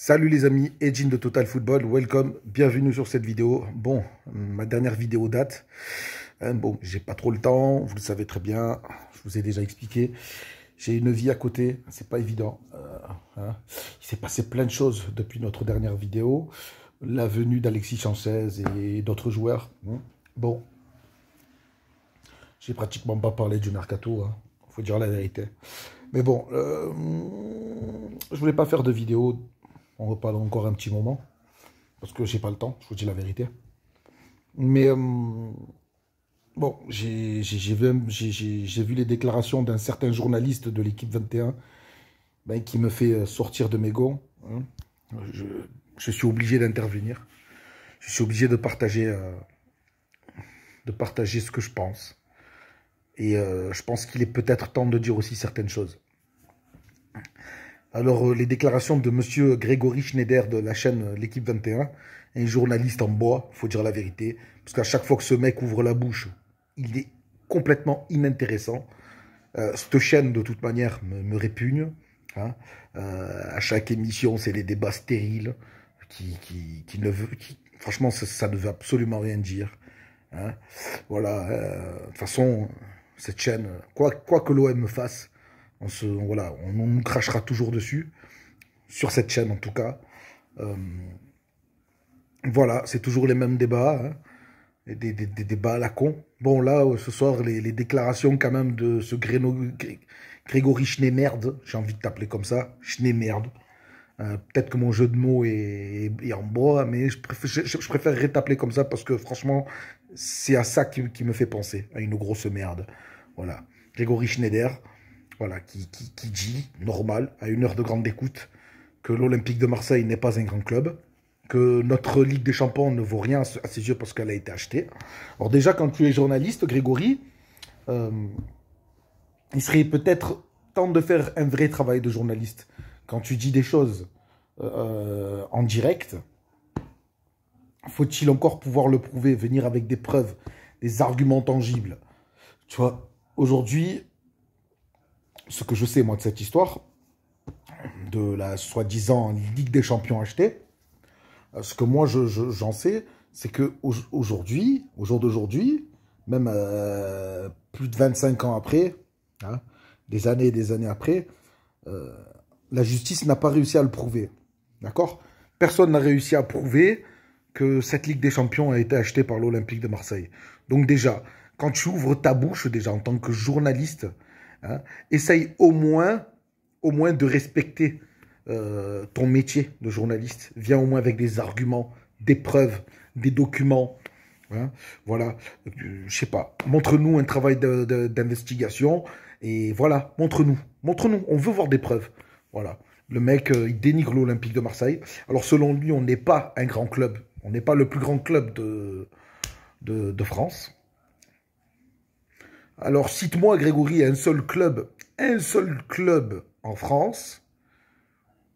Salut les amis, Edjin de Total Football, welcome, bienvenue sur cette vidéo. Bon, ma dernière vidéo date. Euh, bon, j'ai pas trop le temps, vous le savez très bien, je vous ai déjà expliqué. J'ai une vie à côté, c'est pas évident. Euh, hein. Il s'est passé plein de choses depuis notre dernière vidéo. La venue d'Alexis Sanchez et d'autres joueurs. Hein. Bon, j'ai pratiquement pas parlé du mercato, hein. faut dire la vérité. Mais bon, euh, je voulais pas faire de vidéo on reparle encore un petit moment. Parce que j'ai pas le temps, je vous dis la vérité. Mais euh, bon, j'ai vu les déclarations d'un certain journaliste de l'équipe 21 ben, qui me fait euh, sortir de mes gonds. Hein. Je, suis obligé d'intervenir. Je suis obligé de partager, euh, de partager ce que je pense. Et je pense qu'il est peut-être temps de dire aussi certaines choses. Alors, euh, les déclarations de monsieur Grégory Schneider de la chaîne euh, L'équipe 21, un journaliste en bois, il faut dire la vérité, parce qu'à chaque fois que ce mec ouvre la bouche, il est complètement inintéressant. Euh, cette chaîne, de toute manière, me, répugne. Hein. à chaque émission, c'est les débats stériles qui, ne franchement, ça, ne veut absolument rien dire. Hein. Voilà. de toute façon, cette chaîne, quoi, quoi que l'OM fasse, on voilà, on nous crachera toujours dessus, sur cette chaîne en tout cas. Euh, voilà, c'est toujours les mêmes débats, hein. des, débats à la con. Bon, là, euh, ce soir, les, déclarations quand même de ce Gréno, Gré, Grégory Schneemerde, j'ai envie de t'appeler comme ça, schneider, Euh, Peut-être que mon jeu de mots est, en bois, mais je, préfère, je, préférerais t'appeler comme ça parce que franchement, c'est à ça qui, me fait penser, à une grosse merde. Voilà. Grégory Schneider, voilà, qui, dit, normal, à une heure de grande écoute, que l'Olympique de Marseille n'est pas un grand club, que notre Ligue des Champions ne vaut rien à ses yeux parce qu'elle a été achetée. Alors déjà, quand tu es journaliste, Grégory, euh, il serait peut-être temps de faire un vrai travail de journaliste. Quand tu dis des choses euh, euh, en direct, faut-il encore pouvoir le prouver, venir avec des preuves, des arguments tangibles Tu vois, aujourd'hui, ce que je sais, moi, de cette histoire, de la soi-disant Ligue des Champions achetée, euh, ce que moi, j'en sais, c'est qu'aujourd'hui, au jour d'aujourd'hui, même euh, plus de 25 ans après, hein, des années et des années après, euh, la justice n'a pas réussi à le prouver. D'accord Personne n'a réussi à prouver que cette Ligue des Champions a été achetée par l'Olympique de Marseille. Donc déjà, quand tu ouvres ta bouche, déjà, en tant que journaliste, Hein. Essaye au moins, au moins de respecter euh, ton métier de journaliste. Viens au moins avec des arguments, des preuves, des documents. Hein. Voilà, je sais pas. Montre-nous un travail d'investigation et voilà, montre-nous, montre-nous. On veut voir des preuves. Voilà. Le mec, euh, il dénigre l'Olympique de Marseille. Alors selon lui, on n'est pas un grand club. On n'est pas le plus grand club de, de France. Alors cite-moi, Grégory, un seul club, un seul club en France,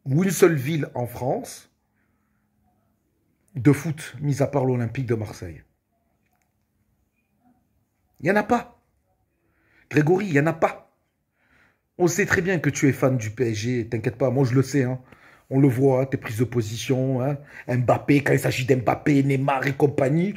ou une seule ville en France, de foot, mis à part l'Olympique de Marseille. Il n'y en a pas. Grégory, il n'y en a pas. On sait très bien que tu es fan du PSG, t'inquiète pas, moi je le sais. Hein. On le voit, tes prises de position, hein. Mbappé, quand il s'agit d'Mbappé, Neymar et compagnie,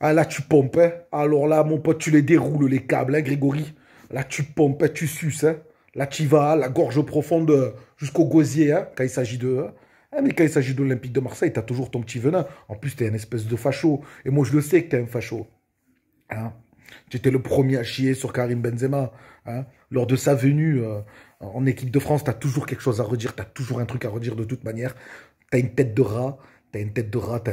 ah là, tu pompes. Alors là, mon pote, tu les déroules, les câbles, hein, Grégory. Là, tu pompes, tu suces. Hein. Là, tu vas, la gorge profonde euh, jusqu'au gosier, hein, quand il s'agit de... Hein. Eh, mais quand il s'agit de l'Olympique de Marseille, t'as toujours ton petit venin. En plus, t'es un espèce de facho. Et moi, je le sais que t'es un facho. Hein le premier à chier sur Karim Benzema. Hein Lors de sa venue euh, en équipe de France, t'as toujours quelque chose à redire. T'as toujours un truc à redire de toute manière. T'as une tête de rat. T'as une tête de rat. T'as,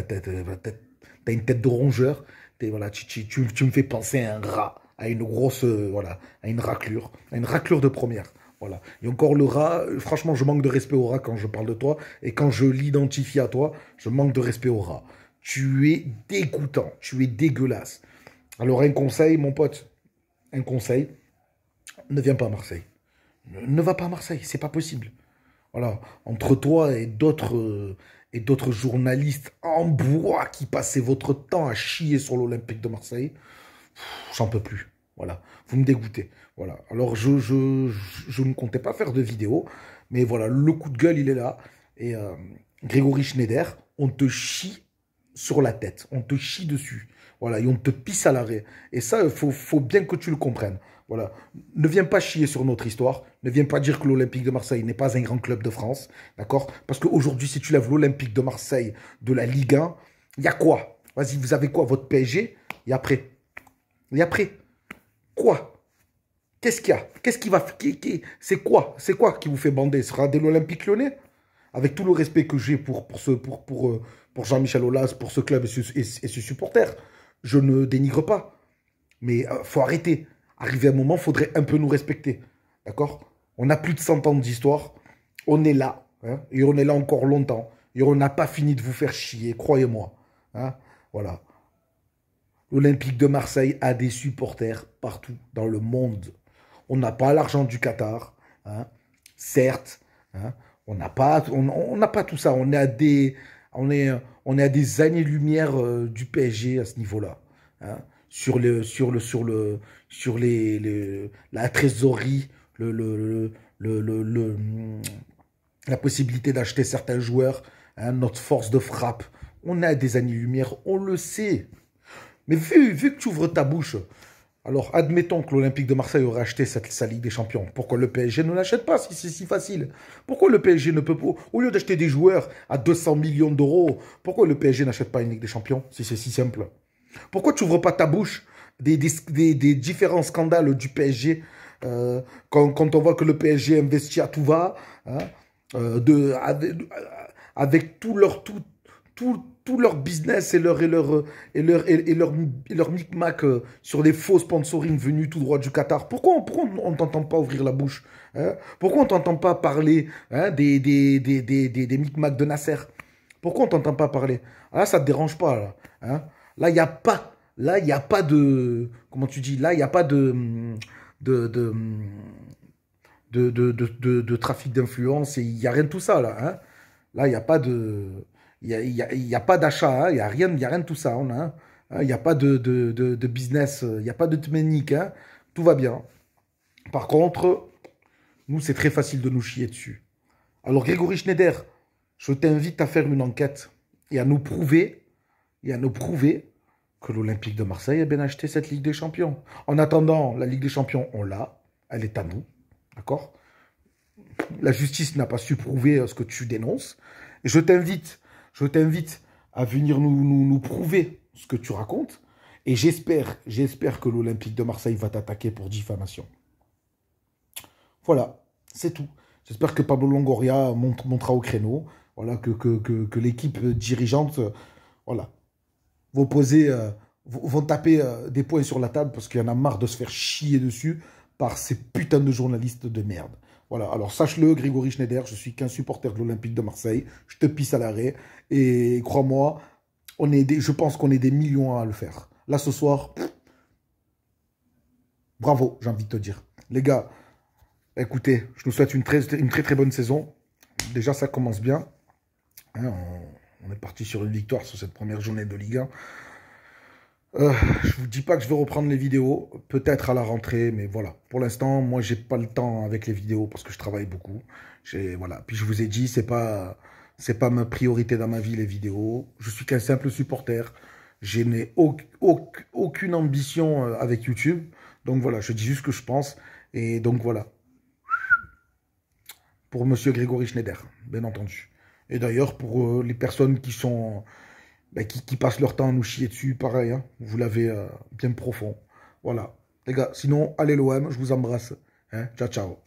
t'as une tête de rongeur, voilà, tu, tu, me fais penser à un rat, à une grosse, euh, voilà, à une raclure, à une raclure de première. Voilà. Et encore le rat, euh, franchement, je manque de respect au rat quand je parle de toi, et quand je l'identifie à toi, je manque de respect au rat. Tu es dégoûtant, tu es dégueulasse. Alors un conseil, mon pote, un conseil, ne viens pas à Marseille. Ne, va pas à Marseille, c'est pas possible. Voilà, entre toi et d'autres euh, et d'autres journalistes en bois qui passaient votre temps à chier sur l'Olympique de Marseille, j'en peux plus. Voilà, vous me dégoûtez. Voilà. Alors je, je, ne comptais pas faire de vidéo, mais voilà, le coup de gueule, il est là. Et euh, Grégory Schneider, on te chie sur la tête, on te chie dessus. Voilà, et on te pisse à l'arrêt. Et ça, il faut bien que tu le comprennes. Voilà. Ne viens pas chier sur notre histoire. Ne viens pas dire que l'Olympique de Marseille n'est pas un grand club de France. D'accord Parce qu'aujourd'hui, si tu lèves l'Olympique de Marseille de la Ligue 1, il y a quoi Vas-y, vous avez quoi Votre PSG Et après Et après Quoi Qu'est-ce qu'il y a Qu'est-ce qui va. C'est quoi C'est quoi qui vous fait bander Ce sera de l'Olympique lyonnais Avec tout le respect que j'ai pour, pour, ce, pour, pour, euh, pour Jean-Michel Aulas, pour ce club et, ses supporters, je ne dénigre pas. Mais il euh, faut arrêter. Arrivé un moment, il faudrait un peu nous respecter. D'accord On a plus de 100 ans d'histoire. On est là. Hein, et on est là encore longtemps. Et on n'a pas fini de vous faire chier, croyez-moi. Hein. voilà. L'Olympique de Marseille a des supporters partout dans le monde. On n'a pas l'argent du Qatar. Hein, certes. On n'a pas, on, pas tout ça. On est à des, on est, on est des années-lumière euh, du PSG à ce niveau-là sur le sur le sur le sur les, la trésorerie le, le, le, hmm, la possibilité d'acheter certains joueurs hein, notre force de frappe on a des années lumière on le sait mais vu vu que tu ouvres ta bouche alors admettons que l'Olympique de Marseille aurait acheté cette sa Ligue des Champions pourquoi le PSG ne l'achète pas si c'est si facile pourquoi le PSG ne peut pas au lieu d'acheter des joueurs à 200 millions d'euros pourquoi le PSG n'achète pas une Ligue des Champions si c'est si simple pourquoi tu n'ouvres pas ta bouche des, des, différents scandales du PSG quand, quand, on voit que le PSG investit à tout va, de, avec, tout leur tout, tout, leur business et leur et leur et leur leur, micmac sur les faux sponsoring venus tout droit du Qatar. Pourquoi, pourquoi on ne t'entend pas ouvrir la bouche Pourquoi on t'entend pas parler des, des, des, des, des micmacs de Nasser Pourquoi on t'entend pas parler Là, ça te dérange pas là, Là, il n'y a pas. Là, il n'y a pas de. Comment tu dis Là, il n'y a pas de. de, de trafic d'influence il n'y a rien de tout ça là. Là, il n'y a pas de. Il y a, pas d'achat, il n'y a, rien, a rien de tout ça. Il n'y a pas de, business, il n'y a pas de tménique. Tout va bien. Par contre, nous, c'est très facile de nous chier dessus. Alors, Grégory Schneider, je t'invite à faire une enquête et à nous prouver et à nous prouver que l'Olympique de Marseille a bien acheté cette Ligue des Champions. En attendant, la Ligue des Champions, on l'a, elle est à nous, d'accord La justice n'a pas su prouver euh, ce que tu dénonces. je t'invite, je t'invite à venir nous, nous, prouver ce que tu racontes. Et j'espère, j'espère que l'Olympique de Marseille va t'attaquer pour diffamation. Voilà, c'est tout. J'espère que Pablo Longoria montera au créneau, voilà, que, que, que l'équipe dirigeante, voilà, vont poser, euh, vont taper euh, des points sur la table parce qu'il y en a marre de se faire chier dessus par ces putains de journalistes de merde. Voilà, alors sache-le, Grégory Schneider, je suis qu'un supporter de l'Olympique de Marseille, je te pisse à l'arrêt, et crois-moi, on je pense qu'on est des millions à le faire. Là, ce soir, bravo, j'ai envie de te dire. Les gars, écoutez, je nous souhaite une très, une très, très bonne saison. Déjà, ça commence bien. Hein, on est parti sur une victoire sur cette première journée de Ligue 1. Euh, je vous dis pas que je vais reprendre les vidéos, peut-être à la rentrée, mais voilà. Pour l'instant, moi, j'ai pas le temps avec les vidéos parce que je travaille beaucoup. Voilà. Puis je vous ai dit, c'est pas, c'est pas ma priorité dans ma vie les vidéos. Je suis qu'un simple supporter. Je n'ai aucune ambition euh, avec YouTube. Donc voilà, je dis juste ce que je pense. Et donc voilà. Pour Monsieur Grégory Schneider, bien entendu. Et d'ailleurs, pour euh, les personnes qui sont ben, qui, passent leur temps à nous chier dessus, pareil, hein, vous l'avez euh, bien profond. Voilà. Les gars, sinon, allez l'OM, je vous embrasse. Hein. ciao, ciao.